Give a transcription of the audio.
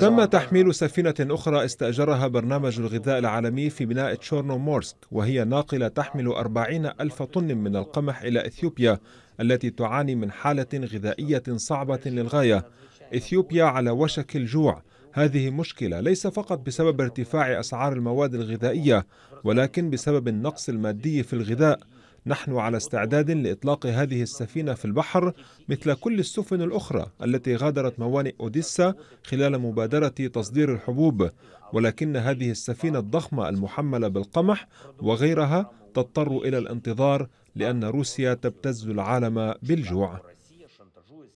تم تحميل سفينة أخرى استأجرها برنامج الغذاء العالمي في ميناء تشورنومورسك وهي ناقلة تحمل أربعين ألف طن من القمح إلى إثيوبيا التي تعاني من حالة غذائية صعبة للغاية إثيوبيا على وشك الجوع هذه مشكلة ليس فقط بسبب ارتفاع أسعار المواد الغذائية ولكن بسبب النقص المادي في الغذاء نحن على استعداد لإطلاق هذه السفينة في البحر مثل كل السفن الأخرى التي غادرت موانئ أوديسا خلال مبادرة تصدير الحبوب ولكن هذه السفينة الضخمة المحملة بالقمح وغيرها تضطر إلى الانتظار لأن روسيا تبتز العالم بالجوع